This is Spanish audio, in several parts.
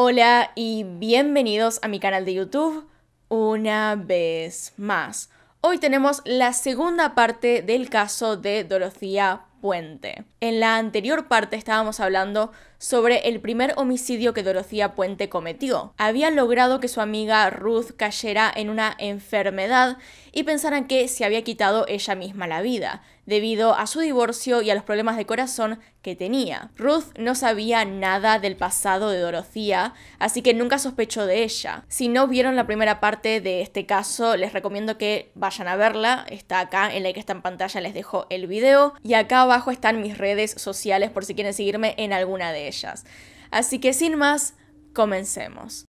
Hola y bienvenidos a mi canal de YouTube una vez más. Hoy tenemos la segunda parte del caso de Dorothea Puente. En la anterior parte estábamos hablando sobre el primer homicidio que Dorocía Puente cometió. Había logrado que su amiga Ruth cayera en una enfermedad y pensaran que se había quitado ella misma la vida, debido a su divorcio y a los problemas de corazón que tenía. Ruth no sabía nada del pasado de Dorocía, así que nunca sospechó de ella. Si no vieron la primera parte de este caso, les recomiendo que vayan a verla, está acá, en la que está en pantalla les dejo el video, y acá abajo están mis redes sociales por si quieren seguirme en alguna de Así que sin más, comencemos.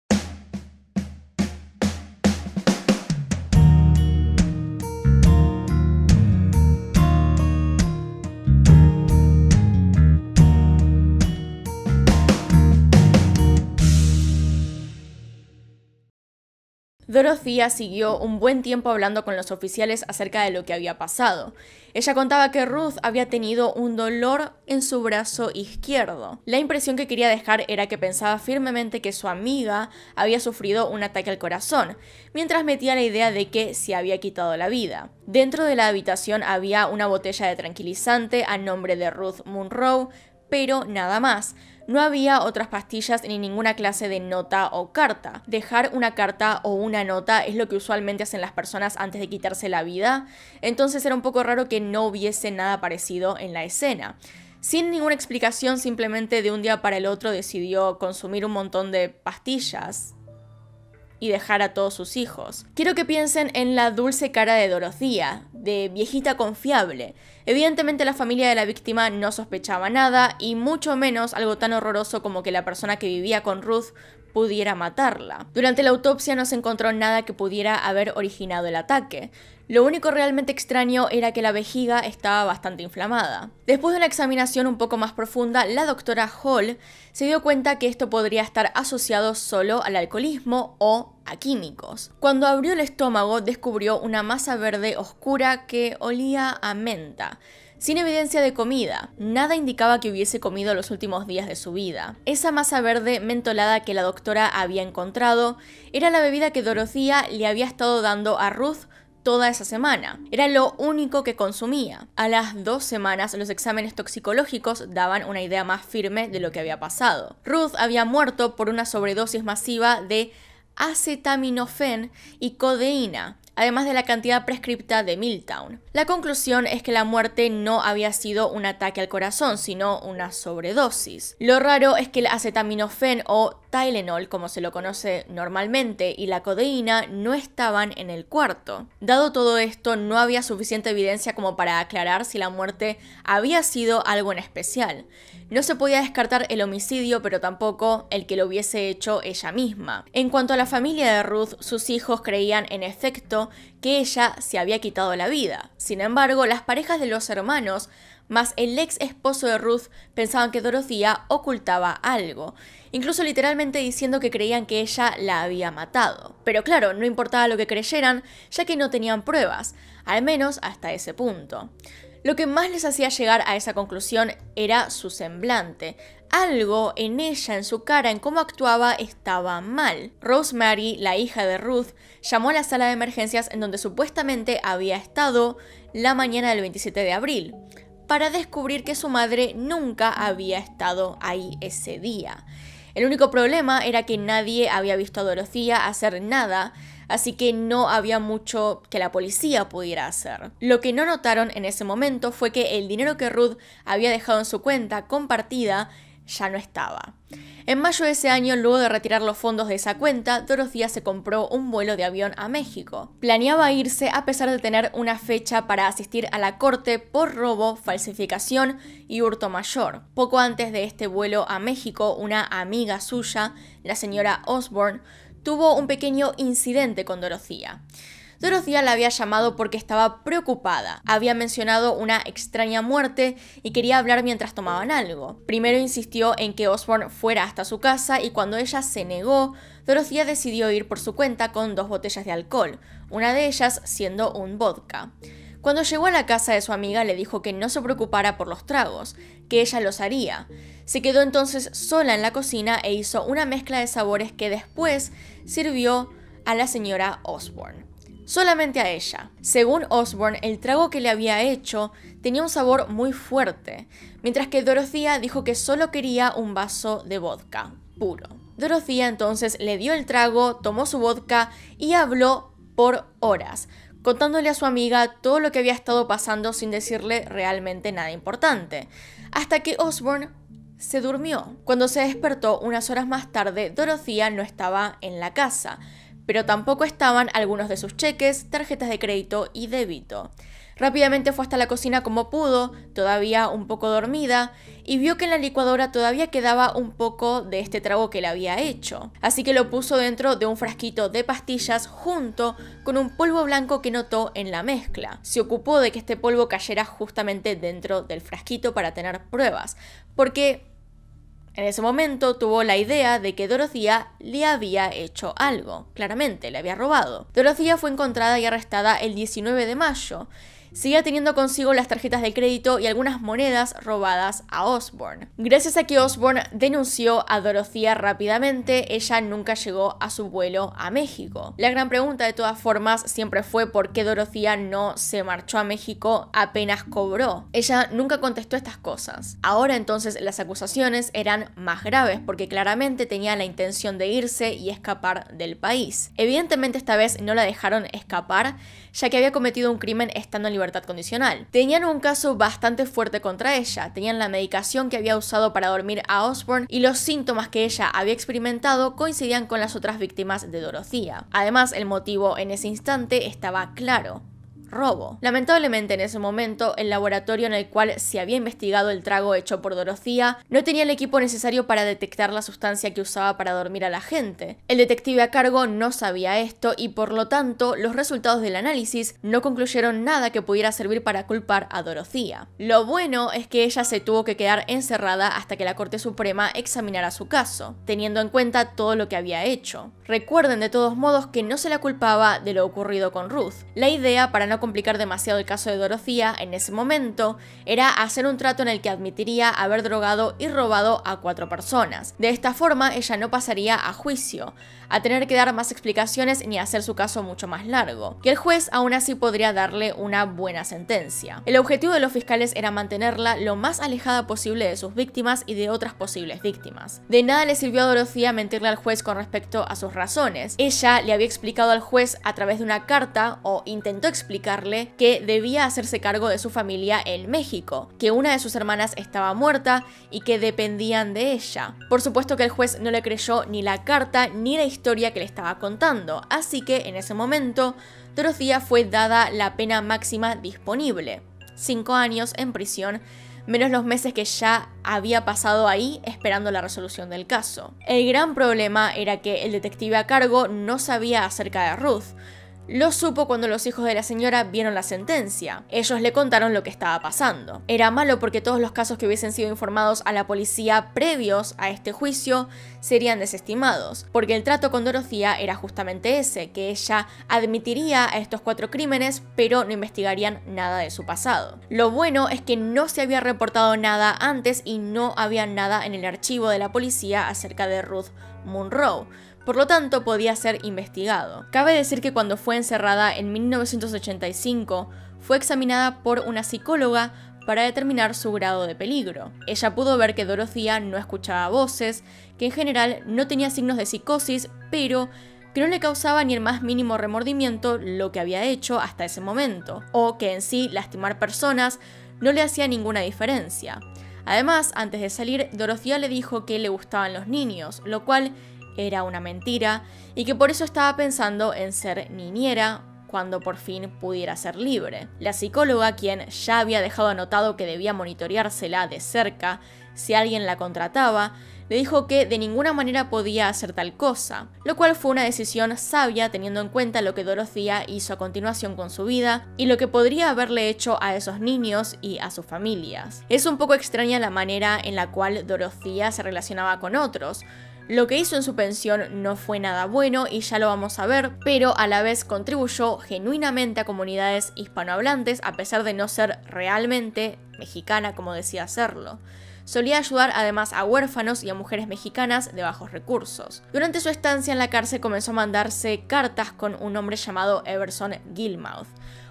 Dorothy siguió un buen tiempo hablando con los oficiales acerca de lo que había pasado. Ella contaba que Ruth había tenido un dolor en su brazo izquierdo. La impresión que quería dejar era que pensaba firmemente que su amiga había sufrido un ataque al corazón, mientras metía la idea de que se había quitado la vida. Dentro de la habitación había una botella de tranquilizante a nombre de Ruth Munro, pero nada más. No había otras pastillas ni ninguna clase de nota o carta. Dejar una carta o una nota es lo que usualmente hacen las personas antes de quitarse la vida, entonces era un poco raro que no hubiese nada parecido en la escena. Sin ninguna explicación, simplemente de un día para el otro decidió consumir un montón de pastillas, y dejar a todos sus hijos. Quiero que piensen en la dulce cara de Dorothea, de viejita confiable. Evidentemente la familia de la víctima no sospechaba nada y mucho menos algo tan horroroso como que la persona que vivía con Ruth pudiera matarla. Durante la autopsia no se encontró nada que pudiera haber originado el ataque. Lo único realmente extraño era que la vejiga estaba bastante inflamada. Después de una examinación un poco más profunda, la doctora Hall se dio cuenta que esto podría estar asociado solo al alcoholismo o a químicos. Cuando abrió el estómago descubrió una masa verde oscura que olía a menta sin evidencia de comida. Nada indicaba que hubiese comido los últimos días de su vida. Esa masa verde mentolada que la doctora había encontrado era la bebida que Dorothea le había estado dando a Ruth toda esa semana. Era lo único que consumía. A las dos semanas los exámenes toxicológicos daban una idea más firme de lo que había pasado. Ruth había muerto por una sobredosis masiva de acetaminofén y codeína, además de la cantidad prescripta de Milltown. La conclusión es que la muerte no había sido un ataque al corazón, sino una sobredosis. Lo raro es que el acetaminofén o Tylenol, como se lo conoce normalmente, y la codeína no estaban en el cuarto. Dado todo esto, no había suficiente evidencia como para aclarar si la muerte había sido algo en especial. No se podía descartar el homicidio, pero tampoco el que lo hubiese hecho ella misma. En cuanto a la familia de Ruth, sus hijos creían en efecto que ella se había quitado la vida. Sin embargo, las parejas de los hermanos más el ex esposo de Ruth pensaban que Dorothea ocultaba algo, incluso literalmente diciendo que creían que ella la había matado. Pero claro, no importaba lo que creyeran, ya que no tenían pruebas, al menos hasta ese punto. Lo que más les hacía llegar a esa conclusión era su semblante. Algo en ella, en su cara, en cómo actuaba, estaba mal. Rosemary, la hija de Ruth, llamó a la sala de emergencias en donde supuestamente había estado la mañana del 27 de abril para descubrir que su madre nunca había estado ahí ese día. El único problema era que nadie había visto a Dorothea hacer nada, así que no había mucho que la policía pudiera hacer. Lo que no notaron en ese momento fue que el dinero que Ruth había dejado en su cuenta compartida ya no estaba. En mayo de ese año, luego de retirar los fondos de esa cuenta, Dorothea se compró un vuelo de avión a México. Planeaba irse a pesar de tener una fecha para asistir a la corte por robo, falsificación y hurto mayor. Poco antes de este vuelo a México, una amiga suya, la señora Osborne, tuvo un pequeño incidente con Dorothea. Dorothea la había llamado porque estaba preocupada. Había mencionado una extraña muerte y quería hablar mientras tomaban algo. Primero insistió en que Osborne fuera hasta su casa y cuando ella se negó, Dorothea decidió ir por su cuenta con dos botellas de alcohol, una de ellas siendo un vodka. Cuando llegó a la casa de su amiga le dijo que no se preocupara por los tragos, que ella los haría. Se quedó entonces sola en la cocina e hizo una mezcla de sabores que después sirvió a la señora Osborne solamente a ella. Según Osborne, el trago que le había hecho tenía un sabor muy fuerte, mientras que Dorothea dijo que solo quería un vaso de vodka, puro. Dorothea entonces le dio el trago, tomó su vodka y habló por horas, contándole a su amiga todo lo que había estado pasando sin decirle realmente nada importante, hasta que Osborne se durmió. Cuando se despertó unas horas más tarde, Dorothea no estaba en la casa, pero tampoco estaban algunos de sus cheques, tarjetas de crédito y débito. Rápidamente fue hasta la cocina como pudo, todavía un poco dormida, y vio que en la licuadora todavía quedaba un poco de este trago que le había hecho. Así que lo puso dentro de un frasquito de pastillas junto con un polvo blanco que notó en la mezcla. Se ocupó de que este polvo cayera justamente dentro del frasquito para tener pruebas, porque en ese momento tuvo la idea de que Dorocía le había hecho algo, claramente le había robado. Dorocía fue encontrada y arrestada el 19 de mayo Sigue teniendo consigo las tarjetas de crédito y algunas monedas robadas a Osborne. Gracias a que Osborne denunció a Dorocía rápidamente, ella nunca llegó a su vuelo a México. La gran pregunta de todas formas siempre fue por qué Dorothea no se marchó a México apenas cobró. Ella nunca contestó estas cosas. Ahora entonces las acusaciones eran más graves porque claramente tenía la intención de irse y escapar del país. Evidentemente esta vez no la dejaron escapar, ya que había cometido un crimen estando en condicional. Tenían un caso bastante fuerte contra ella, tenían la medicación que había usado para dormir a Osborne y los síntomas que ella había experimentado coincidían con las otras víctimas de Dorothea. Además, el motivo en ese instante estaba claro, robo. Lamentablemente en ese momento, el laboratorio en el cual se había investigado el trago hecho por Dorothea no tenía el equipo necesario para detectar la sustancia que usaba para dormir a la gente. El detective a cargo no sabía esto y por lo tanto los resultados del análisis no concluyeron nada que pudiera servir para culpar a Dorothea. Lo bueno es que ella se tuvo que quedar encerrada hasta que la Corte Suprema examinara su caso, teniendo en cuenta todo lo que había hecho. Recuerden de todos modos que no se la culpaba de lo ocurrido con Ruth. La idea para no complicar demasiado el caso de Dorocía en ese momento era hacer un trato en el que admitiría haber drogado y robado a cuatro personas. De esta forma, ella no pasaría a juicio, a tener que dar más explicaciones ni hacer su caso mucho más largo, que el juez aún así podría darle una buena sentencia. El objetivo de los fiscales era mantenerla lo más alejada posible de sus víctimas y de otras posibles víctimas. De nada le sirvió a Dorocía mentirle al juez con respecto a sus razones. Ella le había explicado al juez a través de una carta, o intentó explicar que debía hacerse cargo de su familia en México, que una de sus hermanas estaba muerta y que dependían de ella. Por supuesto que el juez no le creyó ni la carta ni la historia que le estaba contando, así que en ese momento Dorothea fue dada la pena máxima disponible, 5 años en prisión menos los meses que ya había pasado ahí esperando la resolución del caso. El gran problema era que el detective a cargo no sabía acerca de Ruth, lo supo cuando los hijos de la señora vieron la sentencia. Ellos le contaron lo que estaba pasando. Era malo porque todos los casos que hubiesen sido informados a la policía previos a este juicio serían desestimados, porque el trato con Dorothea era justamente ese, que ella admitiría a estos cuatro crímenes, pero no investigarían nada de su pasado. Lo bueno es que no se había reportado nada antes y no había nada en el archivo de la policía acerca de Ruth Monroe por lo tanto podía ser investigado. Cabe decir que cuando fue encerrada en 1985, fue examinada por una psicóloga para determinar su grado de peligro. Ella pudo ver que Dorothea no escuchaba voces, que en general no tenía signos de psicosis, pero que no le causaba ni el más mínimo remordimiento lo que había hecho hasta ese momento, o que en sí lastimar personas no le hacía ninguna diferencia. Además, antes de salir, Dorothea le dijo que le gustaban los niños, lo cual era una mentira y que por eso estaba pensando en ser niñera cuando por fin pudiera ser libre. La psicóloga, quien ya había dejado anotado que debía monitoreársela de cerca si alguien la contrataba, le dijo que de ninguna manera podía hacer tal cosa, lo cual fue una decisión sabia teniendo en cuenta lo que Dorothea hizo a continuación con su vida y lo que podría haberle hecho a esos niños y a sus familias. Es un poco extraña la manera en la cual Dorothea se relacionaba con otros, lo que hizo en su pensión no fue nada bueno y ya lo vamos a ver, pero a la vez contribuyó genuinamente a comunidades hispanohablantes a pesar de no ser realmente mexicana como decía serlo. Solía ayudar además a huérfanos y a mujeres mexicanas de bajos recursos. Durante su estancia en la cárcel comenzó a mandarse cartas con un hombre llamado Everson Gilmouth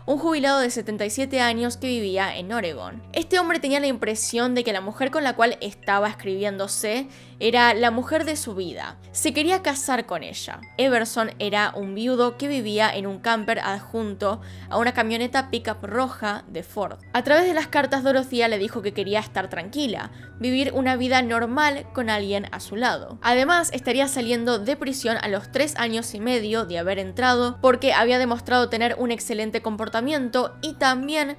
un jubilado de 77 años que vivía en Oregon. Este hombre tenía la impresión de que la mujer con la cual estaba escribiéndose era la mujer de su vida. Se quería casar con ella. Everson era un viudo que vivía en un camper adjunto a una camioneta pickup roja de Ford. A través de las cartas, Dorothea le dijo que quería estar tranquila, vivir una vida normal con alguien a su lado. Además, estaría saliendo de prisión a los tres años y medio de haber entrado porque había demostrado tener un excelente comportamiento y también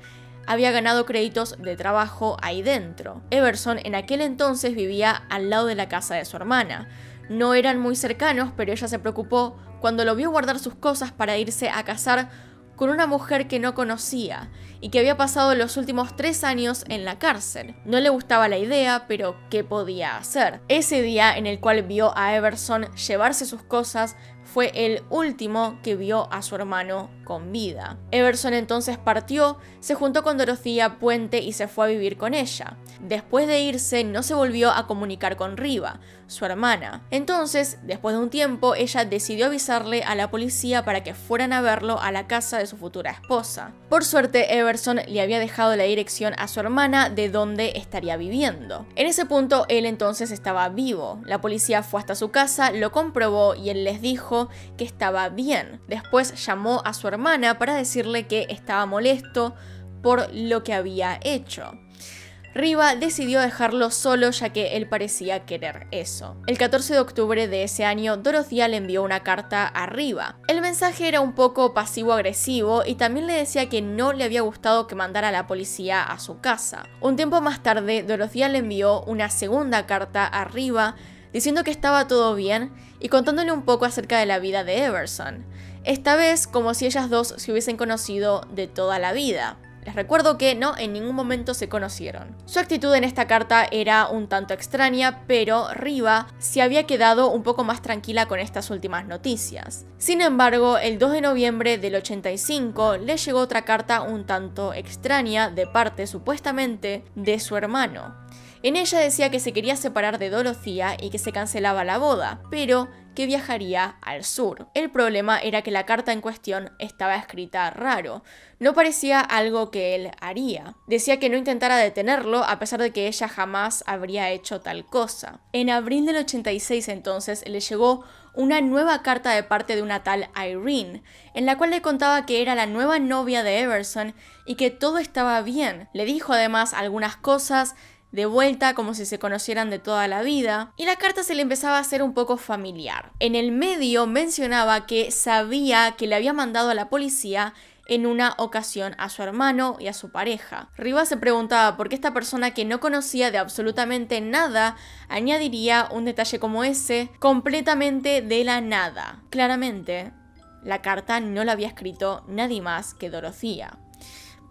había ganado créditos de trabajo ahí dentro. Everson en aquel entonces vivía al lado de la casa de su hermana. No eran muy cercanos, pero ella se preocupó cuando lo vio guardar sus cosas para irse a casar con una mujer que no conocía y que había pasado los últimos tres años en la cárcel. No le gustaba la idea, pero ¿qué podía hacer? Ese día en el cual vio a Everson llevarse sus cosas fue el último que vio a su hermano con vida. Everson entonces partió, se juntó con Dorothea Puente y se fue a vivir con ella después de irse no se volvió a comunicar con Riva, su hermana. Entonces, después de un tiempo, ella decidió avisarle a la policía para que fueran a verlo a la casa de su futura esposa. Por suerte, Everson le había dejado la dirección a su hermana de donde estaría viviendo. En ese punto, él entonces estaba vivo. La policía fue hasta su casa, lo comprobó y él les dijo que estaba bien. Después llamó a su hermana para decirle que estaba molesto por lo que había hecho. Riva decidió dejarlo solo ya que él parecía querer eso. El 14 de octubre de ese año, Dorothea le envió una carta a Riva. El mensaje era un poco pasivo-agresivo y también le decía que no le había gustado que mandara a la policía a su casa. Un tiempo más tarde, Dorothea le envió una segunda carta a Riva diciendo que estaba todo bien y contándole un poco acerca de la vida de Everson. Esta vez como si ellas dos se hubiesen conocido de toda la vida. Les recuerdo que no en ningún momento se conocieron. Su actitud en esta carta era un tanto extraña, pero Riva se había quedado un poco más tranquila con estas últimas noticias. Sin embargo, el 2 de noviembre del 85 le llegó otra carta un tanto extraña de parte supuestamente de su hermano. En ella decía que se quería separar de Dorothea y que se cancelaba la boda, pero que viajaría al sur. El problema era que la carta en cuestión estaba escrita raro, no parecía algo que él haría. Decía que no intentara detenerlo a pesar de que ella jamás habría hecho tal cosa. En abril del 86 entonces le llegó una nueva carta de parte de una tal Irene, en la cual le contaba que era la nueva novia de Everson y que todo estaba bien. Le dijo además algunas cosas de vuelta como si se conocieran de toda la vida, y la carta se le empezaba a hacer un poco familiar. En el medio mencionaba que sabía que le había mandado a la policía en una ocasión a su hermano y a su pareja. Rivas se preguntaba por qué esta persona que no conocía de absolutamente nada añadiría un detalle como ese completamente de la nada. Claramente, la carta no la había escrito nadie más que Dorocía.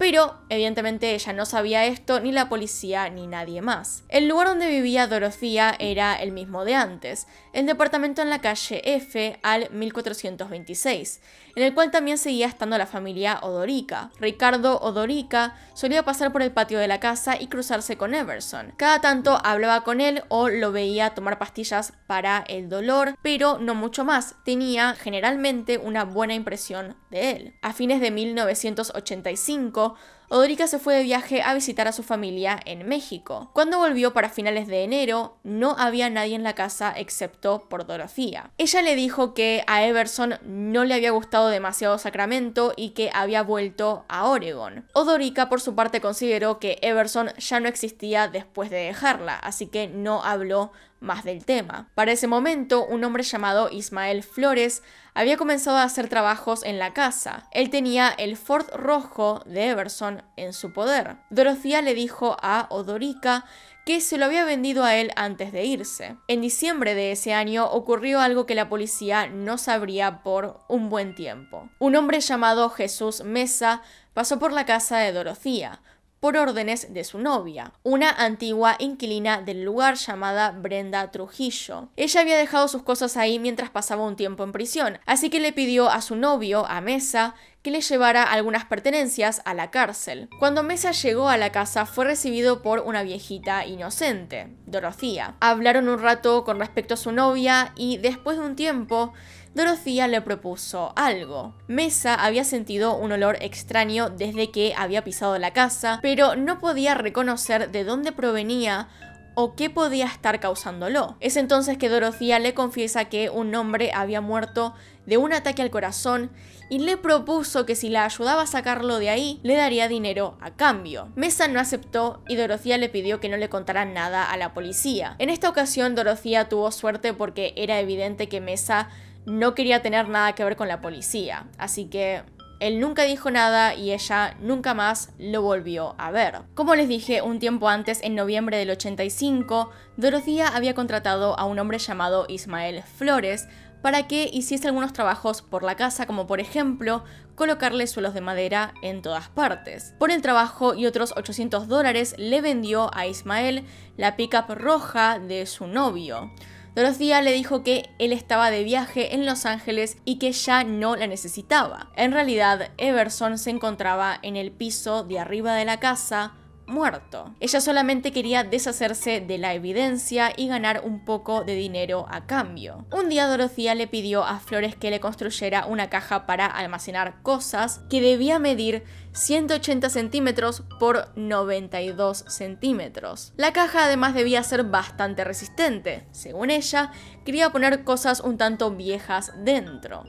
Pero, evidentemente, ella no sabía esto, ni la policía, ni nadie más. El lugar donde vivía Dorothea era el mismo de antes, el departamento en la calle F al 1426, en el cual también seguía estando la familia Odorica. Ricardo Odorica solía pasar por el patio de la casa y cruzarse con Everson. Cada tanto hablaba con él o lo veía tomar pastillas para el dolor, pero no mucho más. Tenía generalmente una buena impresión de él. A fines de 1985, Odorica se fue de viaje a visitar a su familia en México. Cuando volvió para finales de enero, no había nadie en la casa excepto por Dorothea. Ella le dijo que a Everson no le había gustado demasiado Sacramento y que había vuelto a Oregon. Odorica, por su parte, consideró que Everson ya no existía después de dejarla, así que no habló más del tema. Para ese momento, un hombre llamado Ismael Flores había comenzado a hacer trabajos en la casa. Él tenía el Ford rojo de Everson en su poder. Dorothea le dijo a Odorica que se lo había vendido a él antes de irse. En diciembre de ese año ocurrió algo que la policía no sabría por un buen tiempo. Un hombre llamado Jesús Mesa pasó por la casa de Dorothea, por órdenes de su novia, una antigua inquilina del lugar llamada Brenda Trujillo. Ella había dejado sus cosas ahí mientras pasaba un tiempo en prisión, así que le pidió a su novio, a Mesa, que le llevara algunas pertenencias a la cárcel. Cuando Mesa llegó a la casa fue recibido por una viejita inocente, Dorocía. Hablaron un rato con respecto a su novia y después de un tiempo Dorocía le propuso algo. Mesa había sentido un olor extraño desde que había pisado la casa, pero no podía reconocer de dónde provenía o qué podía estar causándolo. Es entonces que Dorocía le confiesa que un hombre había muerto de un ataque al corazón y le propuso que si la ayudaba a sacarlo de ahí, le daría dinero a cambio. Mesa no aceptó y Dorocía le pidió que no le contara nada a la policía. En esta ocasión Dorocía tuvo suerte porque era evidente que Mesa no quería tener nada que ver con la policía, así que él nunca dijo nada y ella nunca más lo volvió a ver. Como les dije un tiempo antes, en noviembre del 85, Dorothea había contratado a un hombre llamado Ismael Flores para que hiciese algunos trabajos por la casa, como por ejemplo colocarle suelos de madera en todas partes. Por el trabajo y otros 800 dólares le vendió a Ismael la pickup roja de su novio. Dorothea le dijo que él estaba de viaje en Los Ángeles y que ya no la necesitaba. En realidad, Everson se encontraba en el piso de arriba de la casa, muerto. Ella solamente quería deshacerse de la evidencia y ganar un poco de dinero a cambio. Un día Dorothea le pidió a Flores que le construyera una caja para almacenar cosas que debía medir 180 centímetros por 92 centímetros. La caja además debía ser bastante resistente. Según ella, quería poner cosas un tanto viejas dentro.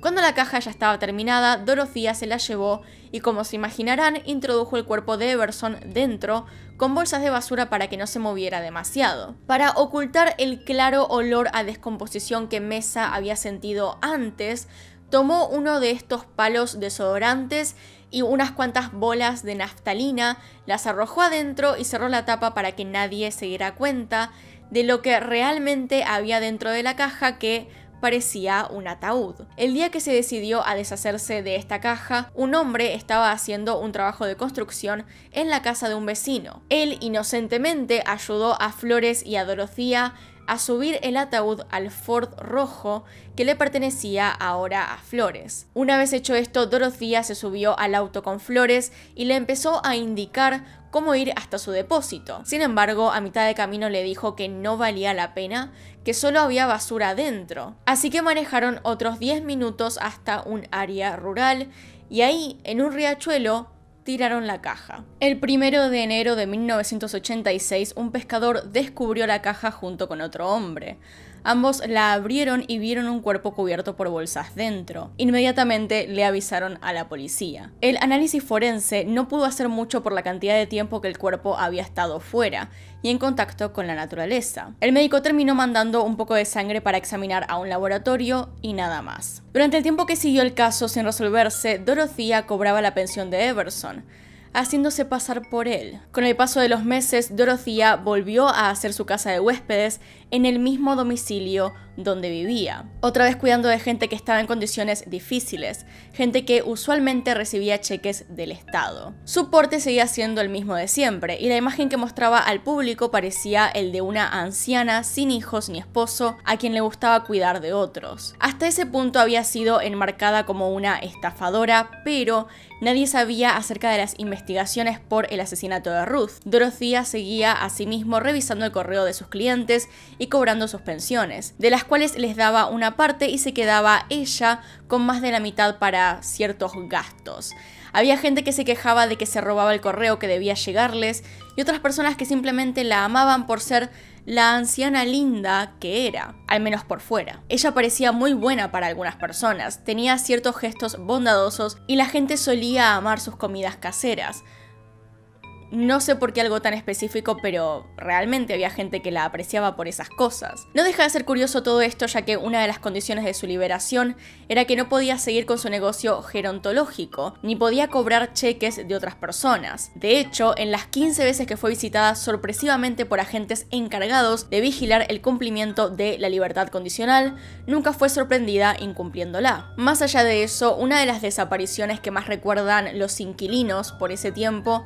Cuando la caja ya estaba terminada, Dorothea se la llevó y como se imaginarán, introdujo el cuerpo de Everson dentro con bolsas de basura para que no se moviera demasiado. Para ocultar el claro olor a descomposición que Mesa había sentido antes, tomó uno de estos palos desodorantes y unas cuantas bolas de naftalina, las arrojó adentro y cerró la tapa para que nadie se diera cuenta de lo que realmente había dentro de la caja que parecía un ataúd. El día que se decidió a deshacerse de esta caja, un hombre estaba haciendo un trabajo de construcción en la casa de un vecino. Él inocentemente ayudó a Flores y a Dorocía a subir el ataúd al Ford rojo que le pertenecía ahora a Flores. Una vez hecho esto, Dorothea se subió al auto con Flores y le empezó a indicar cómo ir hasta su depósito. Sin embargo, a mitad de camino le dijo que no valía la pena, que solo había basura adentro. Así que manejaron otros 10 minutos hasta un área rural y ahí, en un riachuelo, tiraron la caja. El primero de enero de 1986, un pescador descubrió la caja junto con otro hombre. Ambos la abrieron y vieron un cuerpo cubierto por bolsas dentro. Inmediatamente le avisaron a la policía. El análisis forense no pudo hacer mucho por la cantidad de tiempo que el cuerpo había estado fuera y en contacto con la naturaleza. El médico terminó mandando un poco de sangre para examinar a un laboratorio y nada más. Durante el tiempo que siguió el caso sin resolverse, Dorothea cobraba la pensión de Everson haciéndose pasar por él. Con el paso de los meses, Dorothea volvió a hacer su casa de huéspedes en el mismo domicilio donde vivía. Otra vez cuidando de gente que estaba en condiciones difíciles, gente que usualmente recibía cheques del Estado. Su porte seguía siendo el mismo de siempre y la imagen que mostraba al público parecía el de una anciana sin hijos ni esposo a quien le gustaba cuidar de otros. Hasta ese punto había sido enmarcada como una estafadora, pero nadie sabía acerca de las investigaciones por el asesinato de Ruth. Dorothea seguía mismo revisando el correo de sus clientes cobrando sus pensiones, de las cuales les daba una parte y se quedaba ella con más de la mitad para ciertos gastos. Había gente que se quejaba de que se robaba el correo que debía llegarles y otras personas que simplemente la amaban por ser la anciana linda que era, al menos por fuera. Ella parecía muy buena para algunas personas, tenía ciertos gestos bondadosos y la gente solía amar sus comidas caseras. No sé por qué algo tan específico, pero realmente había gente que la apreciaba por esas cosas. No deja de ser curioso todo esto, ya que una de las condiciones de su liberación era que no podía seguir con su negocio gerontológico, ni podía cobrar cheques de otras personas. De hecho, en las 15 veces que fue visitada sorpresivamente por agentes encargados de vigilar el cumplimiento de la libertad condicional, nunca fue sorprendida incumpliéndola. Más allá de eso, una de las desapariciones que más recuerdan los inquilinos por ese tiempo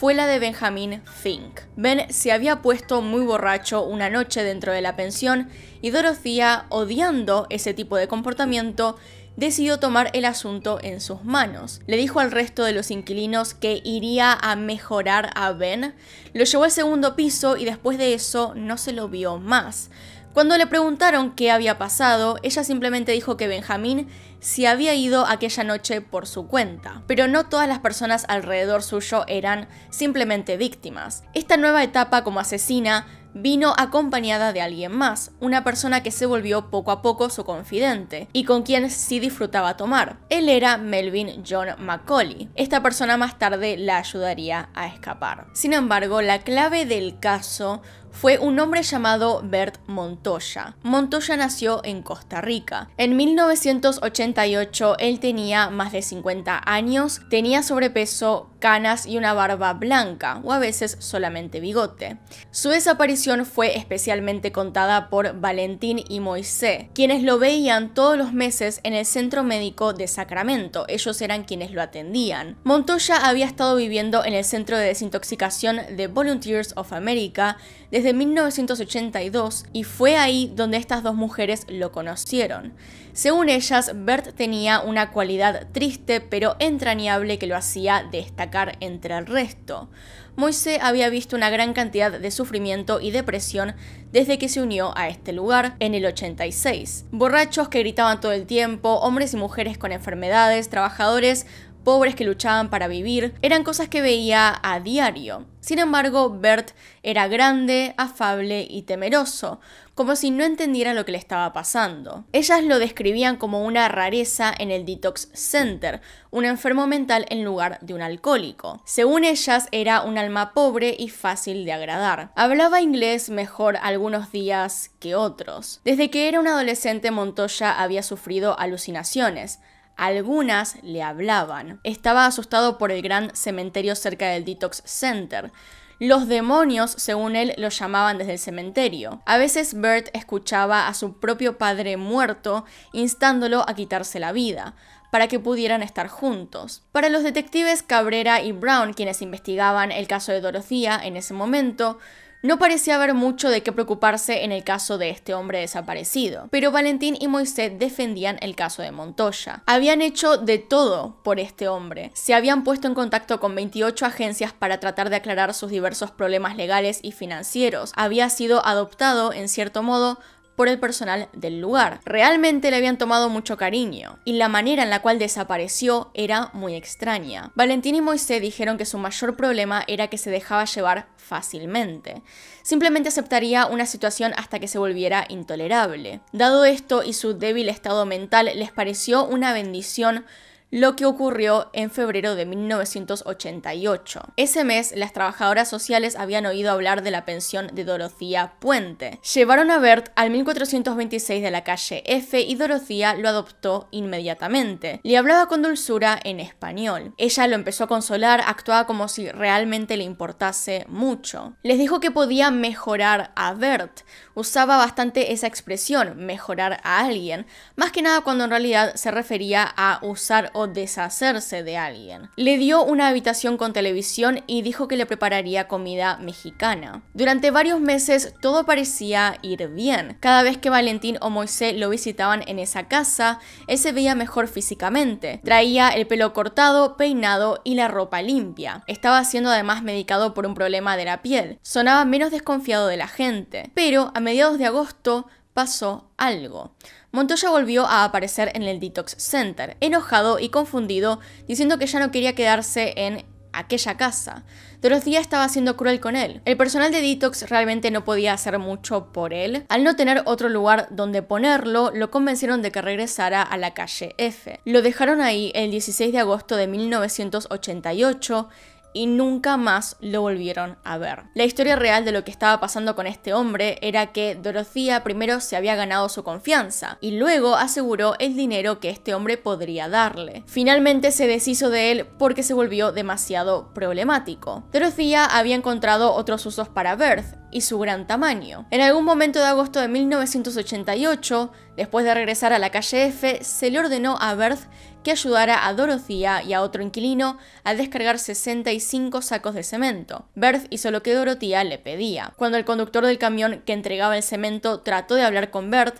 fue la de Benjamin Fink. Ben se había puesto muy borracho una noche dentro de la pensión y Dorothea, odiando ese tipo de comportamiento, decidió tomar el asunto en sus manos. Le dijo al resto de los inquilinos que iría a mejorar a Ben, lo llevó al segundo piso y después de eso no se lo vio más. Cuando le preguntaron qué había pasado, ella simplemente dijo que Benjamín se había ido aquella noche por su cuenta, pero no todas las personas alrededor suyo eran simplemente víctimas. Esta nueva etapa como asesina vino acompañada de alguien más, una persona que se volvió poco a poco su confidente y con quien sí disfrutaba tomar. Él era Melvin John McCauley. Esta persona más tarde la ayudaría a escapar. Sin embargo, la clave del caso fue un hombre llamado Bert Montoya. Montoya nació en Costa Rica. En 1988 él tenía más de 50 años, tenía sobrepeso, canas y una barba blanca, o a veces solamente bigote. Su desaparición fue especialmente contada por Valentín y Moisés, quienes lo veían todos los meses en el centro médico de Sacramento. Ellos eran quienes lo atendían. Montoya había estado viviendo en el centro de desintoxicación de Volunteers of America desde 1982 y fue ahí donde estas dos mujeres lo conocieron. Según ellas, Bert tenía una cualidad triste pero entrañable que lo hacía destacar entre el resto. Moise había visto una gran cantidad de sufrimiento y depresión desde que se unió a este lugar en el 86. Borrachos que gritaban todo el tiempo, hombres y mujeres con enfermedades, trabajadores pobres que luchaban para vivir, eran cosas que veía a diario. Sin embargo, Bert era grande, afable y temeroso, como si no entendiera lo que le estaba pasando. Ellas lo describían como una rareza en el Detox Center, un enfermo mental en lugar de un alcohólico. Según ellas, era un alma pobre y fácil de agradar. Hablaba inglés mejor algunos días que otros. Desde que era un adolescente, Montoya había sufrido alucinaciones, algunas le hablaban. Estaba asustado por el gran cementerio cerca del Detox Center. Los demonios, según él, lo llamaban desde el cementerio. A veces Bert escuchaba a su propio padre muerto instándolo a quitarse la vida para que pudieran estar juntos. Para los detectives Cabrera y Brown, quienes investigaban el caso de Dorothea en ese momento, no parecía haber mucho de qué preocuparse en el caso de este hombre desaparecido, pero Valentín y Moisés defendían el caso de Montoya. Habían hecho de todo por este hombre. Se habían puesto en contacto con 28 agencias para tratar de aclarar sus diversos problemas legales y financieros. Había sido adoptado, en cierto modo, por el personal del lugar. Realmente le habían tomado mucho cariño y la manera en la cual desapareció era muy extraña. Valentín y Moisés dijeron que su mayor problema era que se dejaba llevar fácilmente. Simplemente aceptaría una situación hasta que se volviera intolerable. Dado esto y su débil estado mental, les pareció una bendición lo que ocurrió en febrero de 1988. Ese mes, las trabajadoras sociales habían oído hablar de la pensión de Dorocía Puente. Llevaron a Bert al 1426 de la calle F y Dorocía lo adoptó inmediatamente. Le hablaba con dulzura en español. Ella lo empezó a consolar, actuaba como si realmente le importase mucho. Les dijo que podía mejorar a Bert. Usaba bastante esa expresión, mejorar a alguien, más que nada cuando en realidad se refería a usar deshacerse de alguien. Le dio una habitación con televisión y dijo que le prepararía comida mexicana. Durante varios meses todo parecía ir bien. Cada vez que Valentín o Moisés lo visitaban en esa casa, él se veía mejor físicamente. Traía el pelo cortado, peinado y la ropa limpia. Estaba siendo además medicado por un problema de la piel. Sonaba menos desconfiado de la gente. Pero a mediados de agosto pasó algo. Montoya volvió a aparecer en el Detox Center, enojado y confundido, diciendo que ya no quería quedarse en aquella casa. días estaba siendo cruel con él. El personal de Detox realmente no podía hacer mucho por él. Al no tener otro lugar donde ponerlo, lo convencieron de que regresara a la calle F. Lo dejaron ahí el 16 de agosto de 1988 y nunca más lo volvieron a ver. La historia real de lo que estaba pasando con este hombre era que Dorothea primero se había ganado su confianza y luego aseguró el dinero que este hombre podría darle. Finalmente se deshizo de él porque se volvió demasiado problemático. Dorothea había encontrado otros usos para Berth y su gran tamaño. En algún momento de agosto de 1988, después de regresar a la calle F, se le ordenó a Berth que ayudara a Dorothea y a otro inquilino a descargar 65 sacos de cemento. Berth hizo lo que Dorothea le pedía. Cuando el conductor del camión que entregaba el cemento trató de hablar con Bert,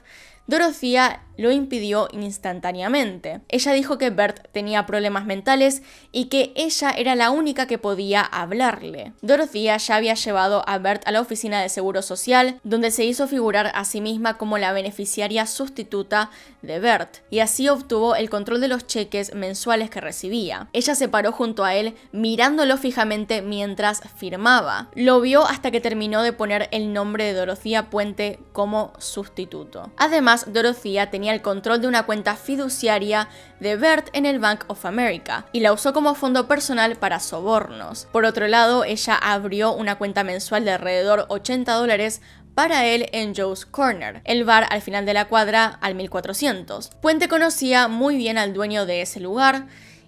Dorothea lo impidió instantáneamente. Ella dijo que Bert tenía problemas mentales y que ella era la única que podía hablarle. Dorothea ya había llevado a Bert a la oficina de Seguro Social, donde se hizo figurar a sí misma como la beneficiaria sustituta de Bert, y así obtuvo el control de los cheques mensuales que recibía. Ella se paró junto a él mirándolo fijamente mientras firmaba. Lo vio hasta que terminó de poner el nombre de Dorothea Puente como sustituto. Además, Además, Dorothea tenía el control de una cuenta fiduciaria de Bert en el Bank of America y la usó como fondo personal para sobornos. Por otro lado, ella abrió una cuenta mensual de alrededor 80 dólares para él en Joe's Corner, el bar al final de la cuadra al 1400. Puente conocía muy bien al dueño de ese lugar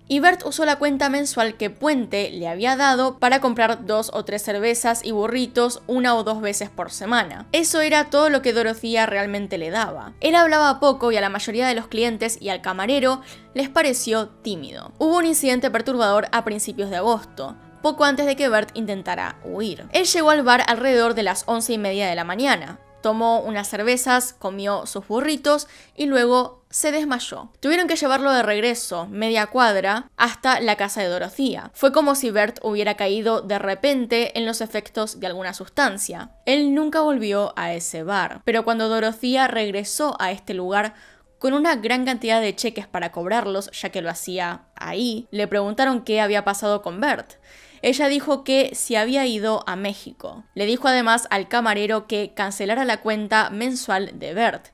y Bert usó la cuenta mensual que Puente le había dado para comprar dos o tres cervezas y burritos una o dos veces por semana. Eso era todo lo que Dorothea realmente le daba. Él hablaba poco y a la mayoría de los clientes y al camarero les pareció tímido. Hubo un incidente perturbador a principios de agosto poco antes de que Bert intentara huir. Él llegó al bar alrededor de las once y media de la mañana tomó unas cervezas, comió sus burritos y luego se desmayó. Tuvieron que llevarlo de regreso, media cuadra, hasta la casa de Dorothea. Fue como si Bert hubiera caído de repente en los efectos de alguna sustancia. Él nunca volvió a ese bar, pero cuando Dorothea regresó a este lugar con una gran cantidad de cheques para cobrarlos, ya que lo hacía ahí, le preguntaron qué había pasado con Bert. Ella dijo que se había ido a México. Le dijo además al camarero que cancelara la cuenta mensual de Bert,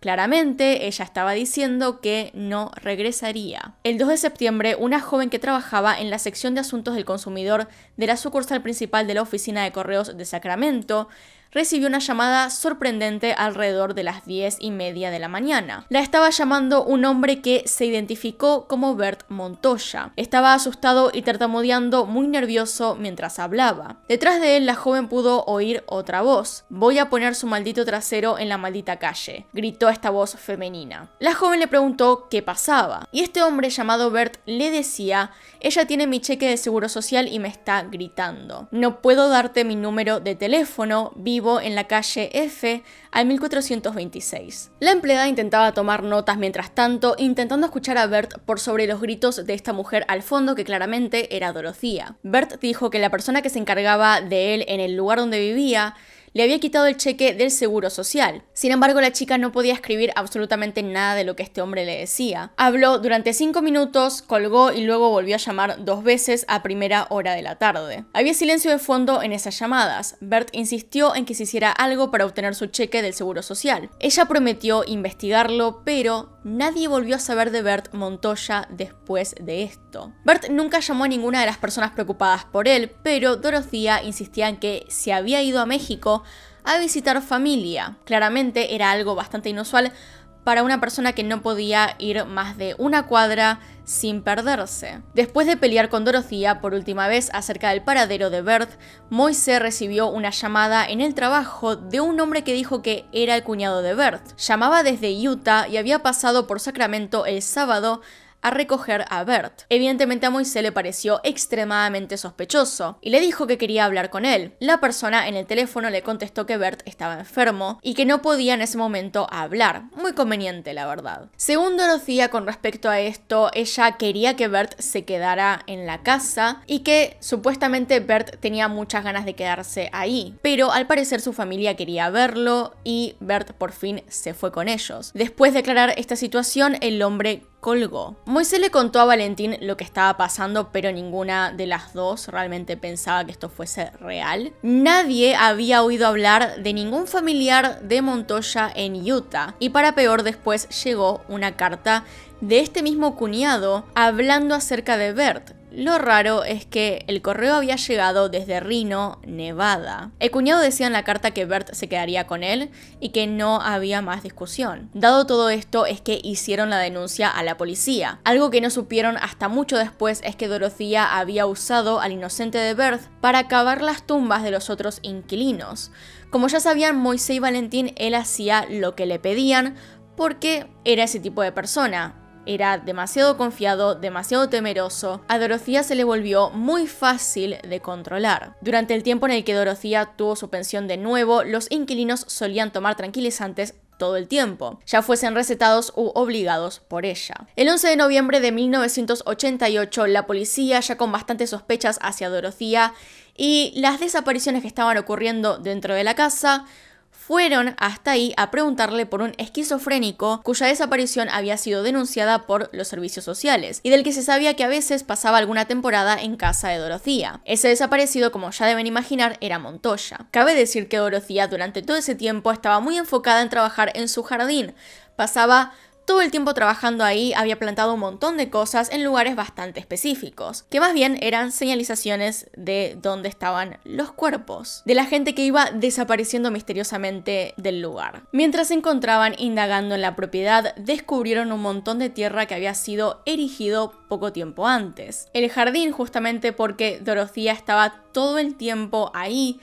Claramente, ella estaba diciendo que no regresaría. El 2 de septiembre, una joven que trabajaba en la sección de asuntos del consumidor de la sucursal principal de la oficina de correos de Sacramento recibió una llamada sorprendente alrededor de las 10 y media de la mañana. La estaba llamando un hombre que se identificó como Bert Montoya. Estaba asustado y tartamudeando muy nervioso mientras hablaba. Detrás de él la joven pudo oír otra voz. Voy a poner su maldito trasero en la maldita calle, gritó esta voz femenina. La joven le preguntó qué pasaba y este hombre llamado Bert le decía, ella tiene mi cheque de seguro social y me está gritando. No puedo darte mi número de teléfono, en la calle F al 1426. La empleada intentaba tomar notas mientras tanto, intentando escuchar a Bert por sobre los gritos de esta mujer al fondo que claramente era Dorothea. Bert dijo que la persona que se encargaba de él en el lugar donde vivía le había quitado el cheque del seguro social. Sin embargo, la chica no podía escribir absolutamente nada de lo que este hombre le decía. Habló durante cinco minutos, colgó y luego volvió a llamar dos veces a primera hora de la tarde. Había silencio de fondo en esas llamadas. Bert insistió en que se hiciera algo para obtener su cheque del seguro social. Ella prometió investigarlo, pero Nadie volvió a saber de Bert Montoya después de esto. Bert nunca llamó a ninguna de las personas preocupadas por él, pero Dorothea insistía en que se había ido a México a visitar familia. Claramente era algo bastante inusual para una persona que no podía ir más de una cuadra sin perderse. Después de pelear con Dorothea por última vez acerca del paradero de Berth, Moise recibió una llamada en el trabajo de un hombre que dijo que era el cuñado de Berth. Llamaba desde Utah y había pasado por Sacramento el sábado a recoger a Bert. Evidentemente a Moisés le pareció extremadamente sospechoso y le dijo que quería hablar con él. La persona en el teléfono le contestó que Bert estaba enfermo y que no podía en ese momento hablar. Muy conveniente, la verdad. Según Dorothea con respecto a esto, ella quería que Bert se quedara en la casa y que supuestamente Bert tenía muchas ganas de quedarse ahí. Pero al parecer su familia quería verlo y Bert por fin se fue con ellos. Después de aclarar esta situación, el hombre colgó. Moisés le contó a Valentín lo que estaba pasando, pero ninguna de las dos realmente pensaba que esto fuese real. Nadie había oído hablar de ningún familiar de Montoya en Utah, y para peor después llegó una carta de este mismo cuñado hablando acerca de Bert, lo raro es que el correo había llegado desde Rino, Nevada. El cuñado decía en la carta que Bert se quedaría con él y que no había más discusión. Dado todo esto es que hicieron la denuncia a la policía. Algo que no supieron hasta mucho después es que Dorothea había usado al inocente de Bert para cavar las tumbas de los otros inquilinos. Como ya sabían Moisés y Valentín, él hacía lo que le pedían porque era ese tipo de persona, era demasiado confiado, demasiado temeroso. A Dorocía se le volvió muy fácil de controlar. Durante el tiempo en el que Dorocía tuvo su pensión de nuevo, los inquilinos solían tomar tranquilizantes todo el tiempo, ya fuesen recetados u obligados por ella. El 11 de noviembre de 1988, la policía, ya con bastantes sospechas hacia Dorocía y las desapariciones que estaban ocurriendo dentro de la casa, fueron hasta ahí a preguntarle por un esquizofrénico cuya desaparición había sido denunciada por los servicios sociales y del que se sabía que a veces pasaba alguna temporada en casa de Dorocía. Ese desaparecido, como ya deben imaginar, era Montoya. Cabe decir que Dorocía durante todo ese tiempo estaba muy enfocada en trabajar en su jardín, pasaba todo el tiempo trabajando ahí había plantado un montón de cosas en lugares bastante específicos, que más bien eran señalizaciones de dónde estaban los cuerpos, de la gente que iba desapareciendo misteriosamente del lugar. Mientras se encontraban indagando en la propiedad, descubrieron un montón de tierra que había sido erigido poco tiempo antes. El jardín, justamente porque Dorothea estaba todo el tiempo ahí,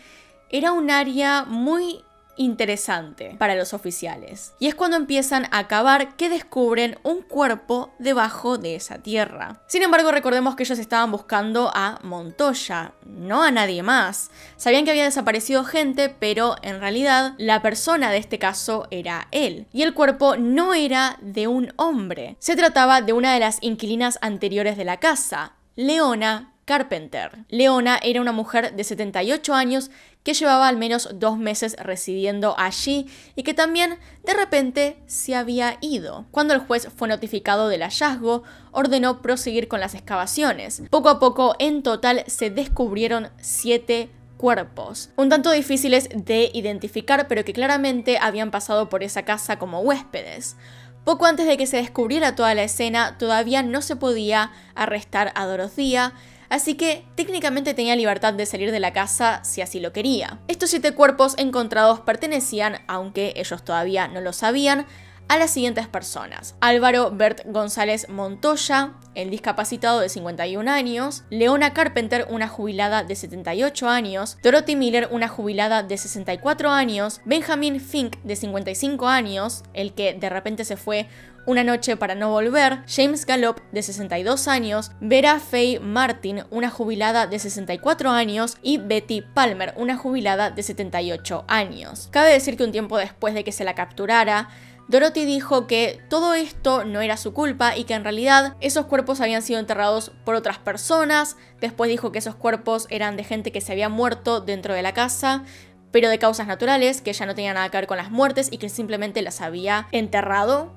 era un área muy interesante para los oficiales. Y es cuando empiezan a cavar que descubren un cuerpo debajo de esa tierra. Sin embargo, recordemos que ellos estaban buscando a Montoya, no a nadie más. Sabían que había desaparecido gente, pero en realidad la persona de este caso era él. Y el cuerpo no era de un hombre. Se trataba de una de las inquilinas anteriores de la casa, Leona Carpenter. Leona era una mujer de 78 años que llevaba al menos dos meses residiendo allí y que también de repente se había ido. Cuando el juez fue notificado del hallazgo, ordenó proseguir con las excavaciones. Poco a poco, en total, se descubrieron siete cuerpos, un tanto difíciles de identificar, pero que claramente habían pasado por esa casa como huéspedes. Poco antes de que se descubriera toda la escena, todavía no se podía arrestar a Dorothea, así que técnicamente tenía libertad de salir de la casa si así lo quería. Estos siete cuerpos encontrados pertenecían, aunque ellos todavía no lo sabían, a las siguientes personas. Álvaro Bert González Montoya, el discapacitado de 51 años, Leona Carpenter, una jubilada de 78 años, Dorothy Miller, una jubilada de 64 años, Benjamin Fink, de 55 años, el que de repente se fue una noche para no volver, James Gallop, de 62 años, Vera Faye Martin, una jubilada de 64 años, y Betty Palmer, una jubilada de 78 años. Cabe decir que un tiempo después de que se la capturara, Dorothy dijo que todo esto no era su culpa y que en realidad esos cuerpos habían sido enterrados por otras personas, después dijo que esos cuerpos eran de gente que se había muerto dentro de la casa, pero de causas naturales, que ya no tenía nada que ver con las muertes y que simplemente las había enterrado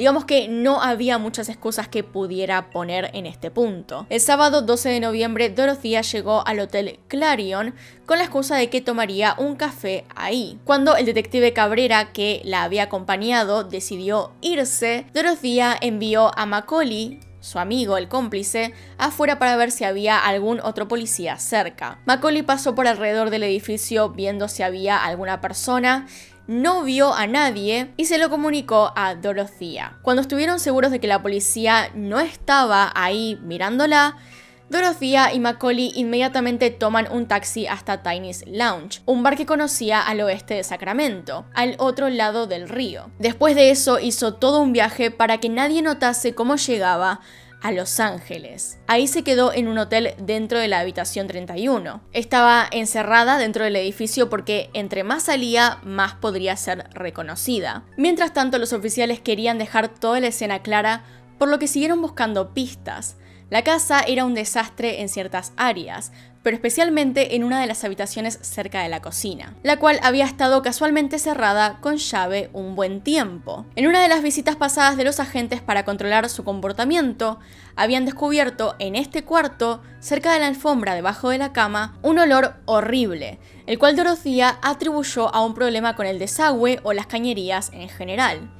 Digamos que no había muchas excusas que pudiera poner en este punto. El sábado 12 de noviembre, Dorothea llegó al Hotel Clarion con la excusa de que tomaría un café ahí. Cuando el detective Cabrera, que la había acompañado, decidió irse, Dorothea envió a Macaulay su amigo, el cómplice, afuera para ver si había algún otro policía cerca. Macaulay pasó por alrededor del edificio viendo si había alguna persona no vio a nadie y se lo comunicó a Dorothea. Cuando estuvieron seguros de que la policía no estaba ahí mirándola, Dorothea y Macaulay inmediatamente toman un taxi hasta Tiny's Lounge, un bar que conocía al oeste de Sacramento, al otro lado del río. Después de eso hizo todo un viaje para que nadie notase cómo llegaba a Los Ángeles. Ahí se quedó en un hotel dentro de la habitación 31. Estaba encerrada dentro del edificio porque entre más salía, más podría ser reconocida. Mientras tanto, los oficiales querían dejar toda la escena clara, por lo que siguieron buscando pistas. La casa era un desastre en ciertas áreas, pero especialmente en una de las habitaciones cerca de la cocina, la cual había estado casualmente cerrada con llave un buen tiempo. En una de las visitas pasadas de los agentes para controlar su comportamiento, habían descubierto en este cuarto, cerca de la alfombra debajo de la cama, un olor horrible, el cual Dorothea atribuyó a un problema con el desagüe o las cañerías en general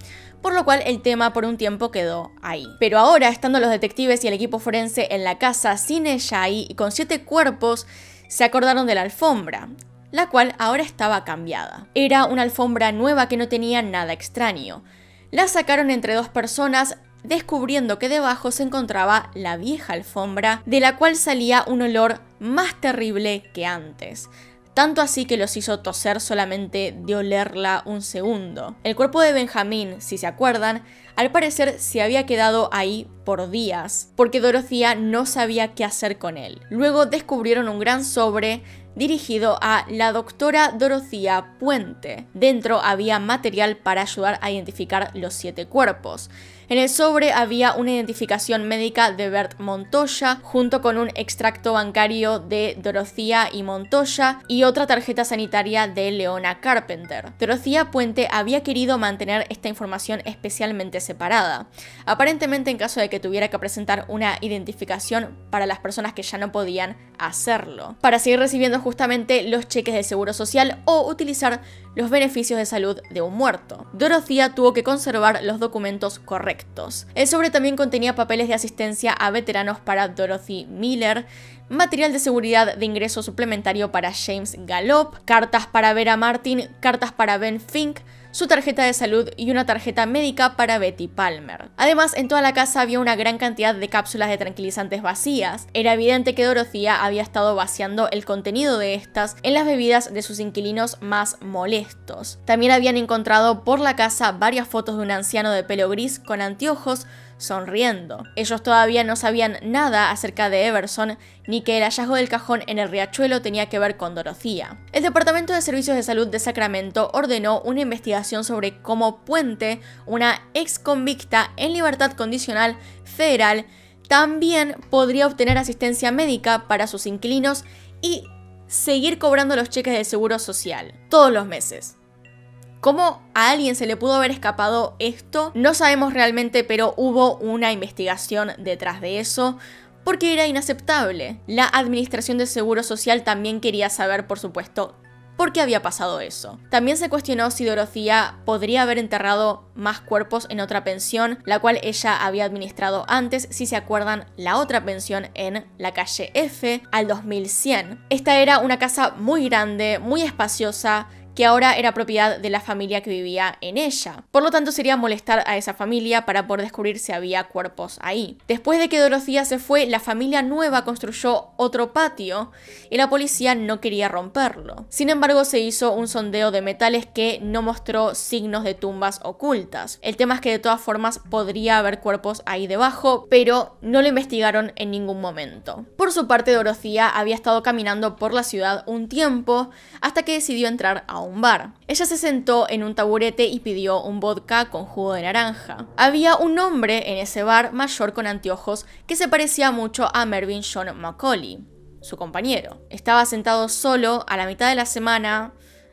por lo cual el tema por un tiempo quedó ahí. Pero ahora, estando los detectives y el equipo forense en la casa sin ella ahí y con siete cuerpos, se acordaron de la alfombra, la cual ahora estaba cambiada. Era una alfombra nueva que no tenía nada extraño. La sacaron entre dos personas, descubriendo que debajo se encontraba la vieja alfombra, de la cual salía un olor más terrible que antes tanto así que los hizo toser solamente de olerla un segundo. El cuerpo de Benjamín, si se acuerdan, al parecer se había quedado ahí por días, porque Dorocía no sabía qué hacer con él. Luego descubrieron un gran sobre dirigido a la doctora Dorocía Puente. Dentro había material para ayudar a identificar los siete cuerpos. En el sobre había una identificación médica de Bert Montoya, junto con un extracto bancario de Dorocía y Montoya y otra tarjeta sanitaria de Leona Carpenter. Dorocía Puente había querido mantener esta información especialmente separada. Aparentemente en caso de que tuviera que presentar una identificación para las personas que ya no podían hacerlo. Para seguir recibiendo justamente los cheques de seguro social o utilizar los beneficios de salud de un muerto. Dorothea tuvo que conservar los documentos correctos. El sobre también contenía papeles de asistencia a veteranos para Dorothy Miller, material de seguridad de ingreso suplementario para James Gallop, cartas para Vera Martin, cartas para Ben Fink, su tarjeta de salud y una tarjeta médica para Betty Palmer. Además, en toda la casa había una gran cantidad de cápsulas de tranquilizantes vacías. Era evidente que Dorothea había estado vaciando el contenido de estas en las bebidas de sus inquilinos más molestos. También habían encontrado por la casa varias fotos de un anciano de pelo gris con anteojos sonriendo. Ellos todavía no sabían nada acerca de Everson ni que el hallazgo del cajón en el riachuelo tenía que ver con Dorocía. El Departamento de Servicios de Salud de Sacramento ordenó una investigación sobre cómo Puente, una ex convicta en libertad condicional federal, también podría obtener asistencia médica para sus inquilinos y seguir cobrando los cheques de seguro social todos los meses. ¿Cómo a alguien se le pudo haber escapado esto? No sabemos realmente, pero hubo una investigación detrás de eso porque era inaceptable. La Administración de Seguro Social también quería saber, por supuesto, por qué había pasado eso. También se cuestionó si Dorothea podría haber enterrado más cuerpos en otra pensión, la cual ella había administrado antes, si se acuerdan, la otra pensión en la calle F al 2100. Esta era una casa muy grande, muy espaciosa, que ahora era propiedad de la familia que vivía en ella. Por lo tanto, sería molestar a esa familia para poder descubrir si había cuerpos ahí. Después de que Dorothea se fue, la familia nueva construyó otro patio y la policía no quería romperlo. Sin embargo, se hizo un sondeo de metales que no mostró signos de tumbas ocultas. El tema es que de todas formas podría haber cuerpos ahí debajo, pero no lo investigaron en ningún momento. Por su parte, Dorothea había estado caminando por la ciudad un tiempo hasta que decidió entrar a un bar. Ella se sentó en un taburete y pidió un vodka con jugo de naranja. Había un hombre en ese bar mayor con anteojos que se parecía mucho a Mervyn John Macaulay, su compañero. Estaba sentado solo a la mitad de la semana,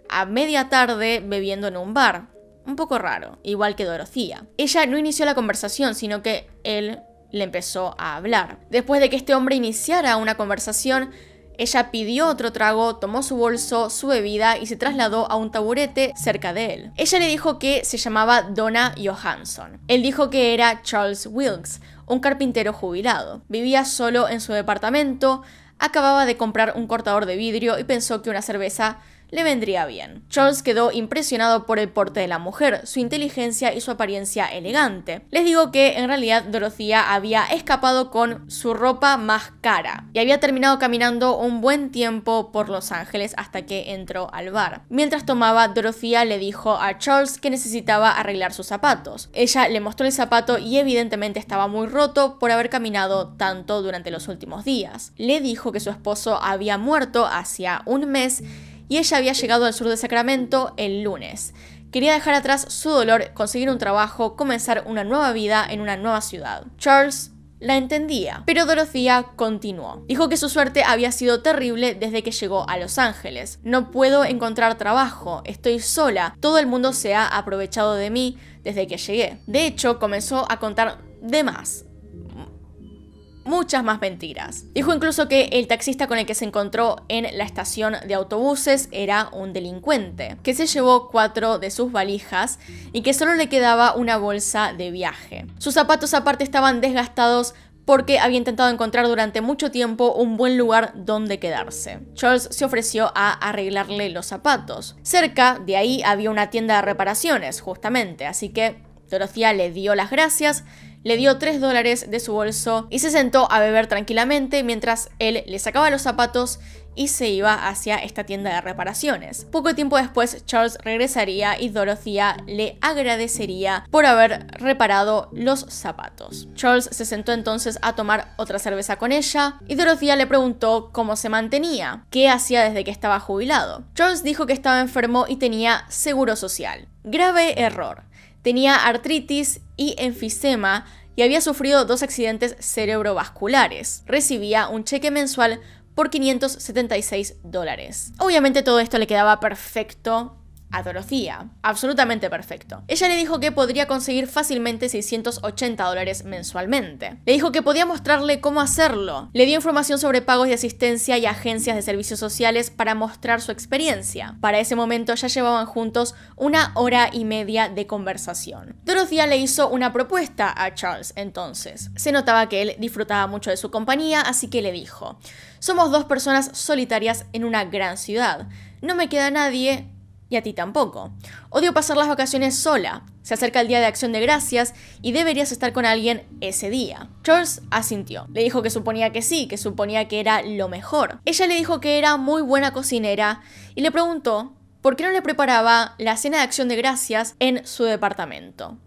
a media tarde, bebiendo en un bar. Un poco raro, igual que Dorothea. Ella no inició la conversación, sino que él le empezó a hablar. Después de que este hombre iniciara una conversación, ella pidió otro trago, tomó su bolso, su bebida y se trasladó a un taburete cerca de él. Ella le dijo que se llamaba Donna Johansson. Él dijo que era Charles Wilkes, un carpintero jubilado. Vivía solo en su departamento, acababa de comprar un cortador de vidrio y pensó que una cerveza le vendría bien. Charles quedó impresionado por el porte de la mujer, su inteligencia y su apariencia elegante. Les digo que en realidad Dorothea había escapado con su ropa más cara y había terminado caminando un buen tiempo por Los Ángeles hasta que entró al bar. Mientras tomaba, Dorothea le dijo a Charles que necesitaba arreglar sus zapatos. Ella le mostró el zapato y evidentemente estaba muy roto por haber caminado tanto durante los últimos días. Le dijo que su esposo había muerto hacía un mes y ella había llegado al sur de Sacramento el lunes. Quería dejar atrás su dolor, conseguir un trabajo, comenzar una nueva vida en una nueva ciudad. Charles la entendía, pero Dorothea continuó. Dijo que su suerte había sido terrible desde que llegó a Los Ángeles. No puedo encontrar trabajo, estoy sola, todo el mundo se ha aprovechado de mí desde que llegué. De hecho, comenzó a contar de más muchas más mentiras. Dijo incluso que el taxista con el que se encontró en la estación de autobuses era un delincuente, que se llevó cuatro de sus valijas y que solo le quedaba una bolsa de viaje. Sus zapatos aparte estaban desgastados porque había intentado encontrar durante mucho tiempo un buen lugar donde quedarse. Charles se ofreció a arreglarle los zapatos. Cerca de ahí había una tienda de reparaciones, justamente, así que Dorothea le dio las gracias le dio 3 dólares de su bolso y se sentó a beber tranquilamente mientras él le sacaba los zapatos y se iba hacia esta tienda de reparaciones. Poco tiempo después, Charles regresaría y Dorothea le agradecería por haber reparado los zapatos. Charles se sentó entonces a tomar otra cerveza con ella y Dorothea le preguntó cómo se mantenía, qué hacía desde que estaba jubilado. Charles dijo que estaba enfermo y tenía seguro social. Grave error. Tenía artritis y enfisema y había sufrido dos accidentes cerebrovasculares. Recibía un cheque mensual por 576 dólares. Obviamente todo esto le quedaba perfecto a Absolutamente perfecto. Ella le dijo que podría conseguir fácilmente 680 dólares mensualmente. Le dijo que podía mostrarle cómo hacerlo. Le dio información sobre pagos de asistencia y agencias de servicios sociales para mostrar su experiencia. Para ese momento ya llevaban juntos una hora y media de conversación. Dorothea le hizo una propuesta a Charles entonces. Se notaba que él disfrutaba mucho de su compañía, así que le dijo, somos dos personas solitarias en una gran ciudad. No me queda nadie y a ti tampoco. Odio pasar las vacaciones sola. Se acerca el día de acción de gracias y deberías estar con alguien ese día. Charles asintió. Le dijo que suponía que sí, que suponía que era lo mejor. Ella le dijo que era muy buena cocinera y le preguntó por qué no le preparaba la cena de acción de gracias en su departamento.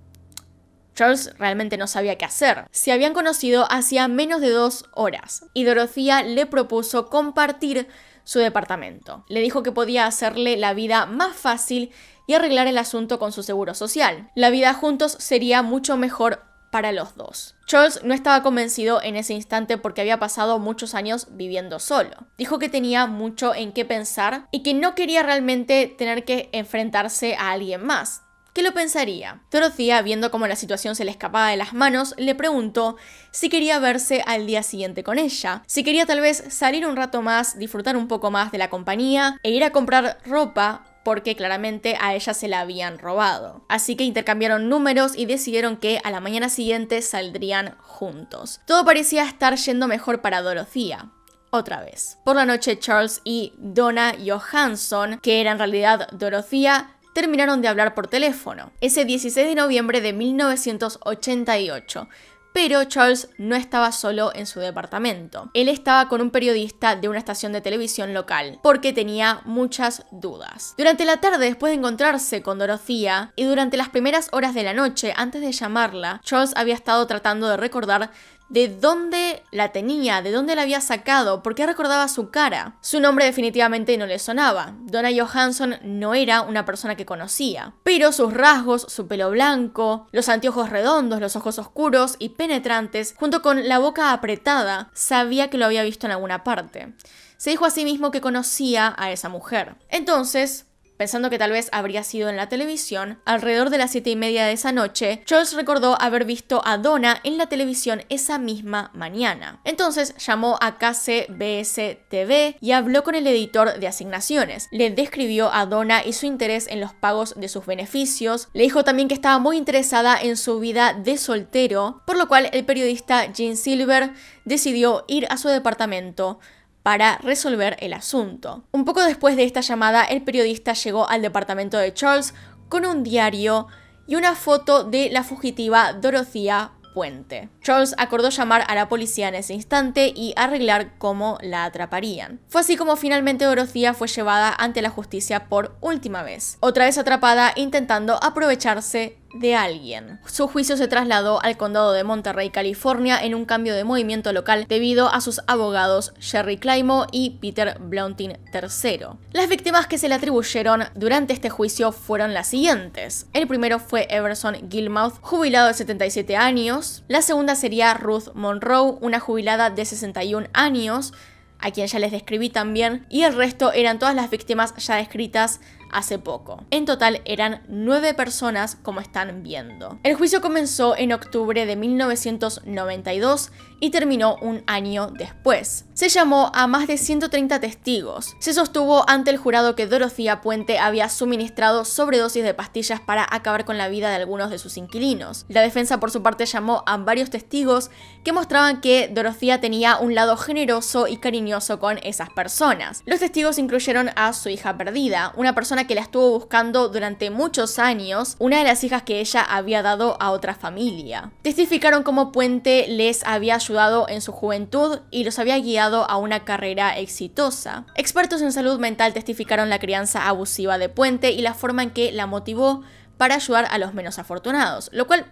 Charles realmente no sabía qué hacer. Se habían conocido hacía menos de dos horas y Dorothea le propuso compartir su departamento. Le dijo que podía hacerle la vida más fácil y arreglar el asunto con su seguro social. La vida juntos sería mucho mejor para los dos. Charles no estaba convencido en ese instante porque había pasado muchos años viviendo solo. Dijo que tenía mucho en qué pensar y que no quería realmente tener que enfrentarse a alguien más. ¿Qué lo pensaría. Dorothea, viendo cómo la situación se le escapaba de las manos, le preguntó si quería verse al día siguiente con ella, si quería tal vez salir un rato más, disfrutar un poco más de la compañía e ir a comprar ropa porque claramente a ella se la habían robado. Así que intercambiaron números y decidieron que a la mañana siguiente saldrían juntos. Todo parecía estar yendo mejor para Dorothea, otra vez. Por la noche Charles y Donna Johansson, que era en realidad Dorothea, terminaron de hablar por teléfono, ese 16 de noviembre de 1988. Pero Charles no estaba solo en su departamento. Él estaba con un periodista de una estación de televisión local, porque tenía muchas dudas. Durante la tarde, después de encontrarse con Dorothea, y durante las primeras horas de la noche, antes de llamarla, Charles había estado tratando de recordar de dónde la tenía, de dónde la había sacado, porque recordaba su cara. Su nombre definitivamente no le sonaba. Donna Johansson no era una persona que conocía, pero sus rasgos, su pelo blanco, los anteojos redondos, los ojos oscuros y penetrantes, junto con la boca apretada, sabía que lo había visto en alguna parte. Se dijo a sí mismo que conocía a esa mujer. Entonces, Pensando que tal vez habría sido en la televisión, alrededor de las 7 y media de esa noche, Charles recordó haber visto a Donna en la televisión esa misma mañana. Entonces llamó a KCBS TV y habló con el editor de asignaciones. Le describió a Donna y su interés en los pagos de sus beneficios. Le dijo también que estaba muy interesada en su vida de soltero, por lo cual el periodista Gene Silver decidió ir a su departamento para resolver el asunto. Un poco después de esta llamada, el periodista llegó al departamento de Charles con un diario y una foto de la fugitiva Dorothea Puente. Charles acordó llamar a la policía en ese instante y arreglar cómo la atraparían. Fue así como finalmente Dorothea fue llevada ante la justicia por última vez, otra vez atrapada intentando aprovecharse de alguien. Su juicio se trasladó al condado de Monterrey, California, en un cambio de movimiento local debido a sus abogados Sherry Climo y Peter Blountin III. Las víctimas que se le atribuyeron durante este juicio fueron las siguientes. El primero fue Everson Gilmouth, jubilado de 77 años. La segunda sería Ruth Monroe, una jubilada de 61 años, a quien ya les describí también. Y el resto eran todas las víctimas ya descritas hace poco. En total eran nueve personas como están viendo. El juicio comenzó en octubre de 1992 y terminó un año después. Se llamó a más de 130 testigos. Se sostuvo ante el jurado que Dorothea Puente había suministrado sobredosis de pastillas para acabar con la vida de algunos de sus inquilinos. La defensa por su parte llamó a varios testigos que mostraban que Dorothea tenía un lado generoso y cariñoso con esas personas. Los testigos incluyeron a su hija perdida, una persona que la estuvo buscando durante muchos años, una de las hijas que ella había dado a otra familia. Testificaron cómo Puente les había ayudado en su juventud y los había guiado a una carrera exitosa. Expertos en salud mental testificaron la crianza abusiva de Puente y la forma en que la motivó para ayudar a los menos afortunados, lo cual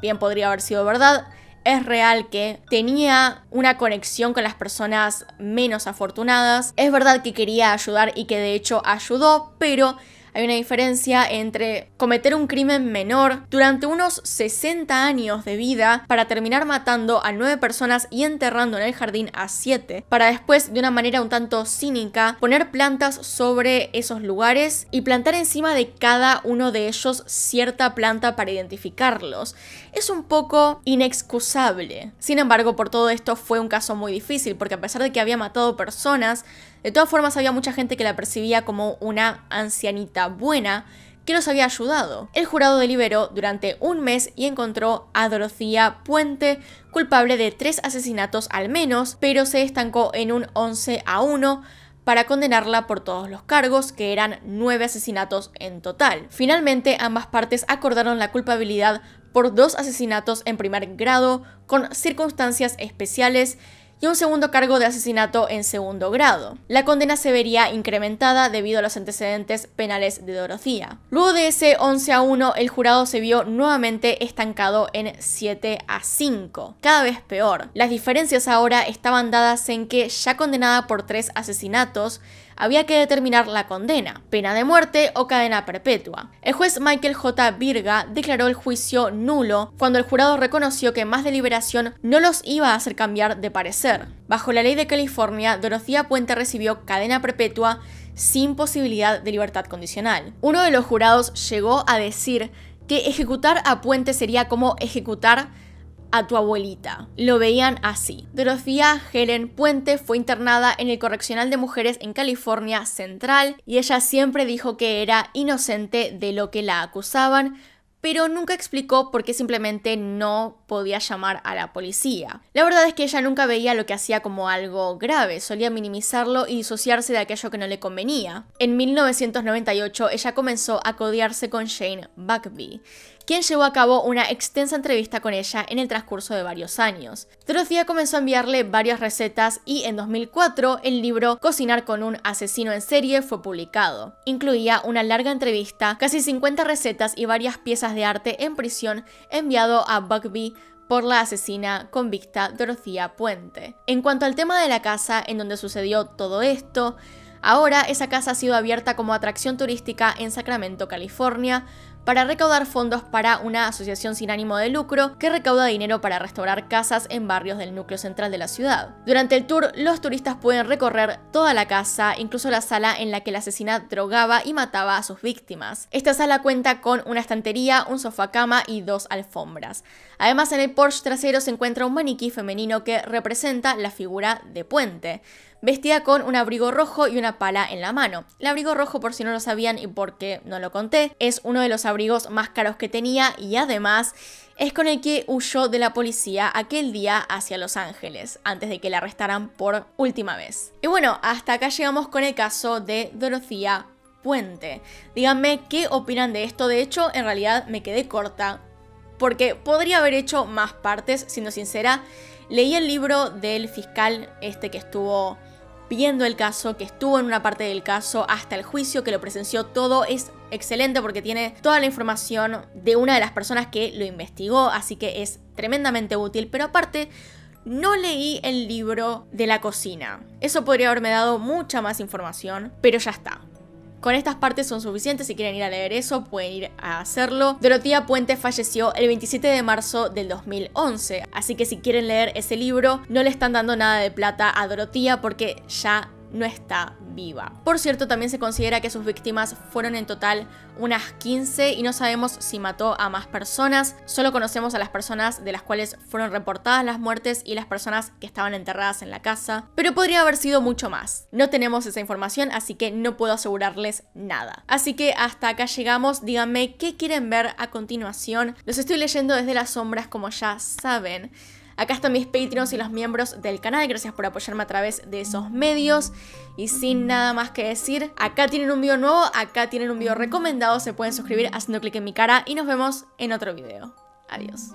bien podría haber sido verdad, es real que tenía una conexión con las personas menos afortunadas. Es verdad que quería ayudar y que de hecho ayudó, pero hay una diferencia entre cometer un crimen menor durante unos 60 años de vida para terminar matando a 9 personas y enterrando en el jardín a 7, para después, de una manera un tanto cínica, poner plantas sobre esos lugares y plantar encima de cada uno de ellos cierta planta para identificarlos. Es un poco inexcusable. Sin embargo, por todo esto fue un caso muy difícil, porque a pesar de que había matado personas, de todas formas, había mucha gente que la percibía como una ancianita buena que los había ayudado. El jurado deliberó durante un mes y encontró a Dorothea Puente culpable de tres asesinatos al menos, pero se estancó en un 11 a 1 para condenarla por todos los cargos, que eran nueve asesinatos en total. Finalmente, ambas partes acordaron la culpabilidad por dos asesinatos en primer grado, con circunstancias especiales y un segundo cargo de asesinato en segundo grado. La condena se vería incrementada debido a los antecedentes penales de Dorocía. Luego de ese 11 a 1, el jurado se vio nuevamente estancado en 7 a 5, cada vez peor. Las diferencias ahora estaban dadas en que ya condenada por tres asesinatos, había que determinar la condena, pena de muerte o cadena perpetua. El juez Michael J. Virga declaró el juicio nulo cuando el jurado reconoció que más deliberación no los iba a hacer cambiar de parecer. Bajo la ley de California, Dorothea Puente recibió cadena perpetua sin posibilidad de libertad condicional. Uno de los jurados llegó a decir que ejecutar a Puente sería como ejecutar a tu abuelita. Lo veían así. Dorothea Helen Puente fue internada en el Correccional de Mujeres en California Central y ella siempre dijo que era inocente de lo que la acusaban, pero nunca explicó por qué simplemente no podía llamar a la policía. La verdad es que ella nunca veía lo que hacía como algo grave, solía minimizarlo y disociarse de aquello que no le convenía. En 1998 ella comenzó a codearse con Shane Buckby quien llevó a cabo una extensa entrevista con ella en el transcurso de varios años. Dorothea comenzó a enviarle varias recetas y en 2004 el libro Cocinar con un asesino en serie fue publicado. Incluía una larga entrevista, casi 50 recetas y varias piezas de arte en prisión enviado a Bugby por la asesina convicta Dorothea Puente. En cuanto al tema de la casa en donde sucedió todo esto, ahora esa casa ha sido abierta como atracción turística en Sacramento, California, para recaudar fondos para una asociación sin ánimo de lucro que recauda dinero para restaurar casas en barrios del núcleo central de la ciudad. Durante el tour, los turistas pueden recorrer toda la casa, incluso la sala en la que la asesina drogaba y mataba a sus víctimas. Esta sala cuenta con una estantería, un sofá cama y dos alfombras. Además, en el porche trasero se encuentra un maniquí femenino que representa la figura de Puente vestida con un abrigo rojo y una pala en la mano. El abrigo rojo, por si no lo sabían y porque no lo conté, es uno de los abrigos más caros que tenía y además es con el que huyó de la policía aquel día hacia Los Ángeles, antes de que la arrestaran por última vez. Y bueno, hasta acá llegamos con el caso de Dorothea Puente. Díganme qué opinan de esto, de hecho en realidad me quedé corta, porque podría haber hecho más partes, siendo sincera. Leí el libro del fiscal este que estuvo viendo el caso, que estuvo en una parte del caso, hasta el juicio, que lo presenció todo, es excelente porque tiene toda la información de una de las personas que lo investigó, así que es tremendamente útil, pero aparte... No leí el libro de la cocina. Eso podría haberme dado mucha más información, pero ya está. Con estas partes son suficientes, si quieren ir a leer eso pueden ir a hacerlo. Dorotía Puente falleció el 27 de marzo del 2011, así que si quieren leer ese libro no le están dando nada de plata a Dorotía porque ya no está viva. Por cierto, también se considera que sus víctimas fueron en total unas 15 y no sabemos si mató a más personas, solo conocemos a las personas de las cuales fueron reportadas las muertes y las personas que estaban enterradas en la casa, pero podría haber sido mucho más. No tenemos esa información, así que no puedo asegurarles nada. Así que hasta acá llegamos, díganme qué quieren ver a continuación. Los estoy leyendo desde las sombras como ya saben. Acá están mis Patreons y los miembros del canal. Gracias por apoyarme a través de esos medios. Y sin nada más que decir, acá tienen un video nuevo, acá tienen un video recomendado. Se pueden suscribir haciendo clic en mi cara y nos vemos en otro video. Adiós.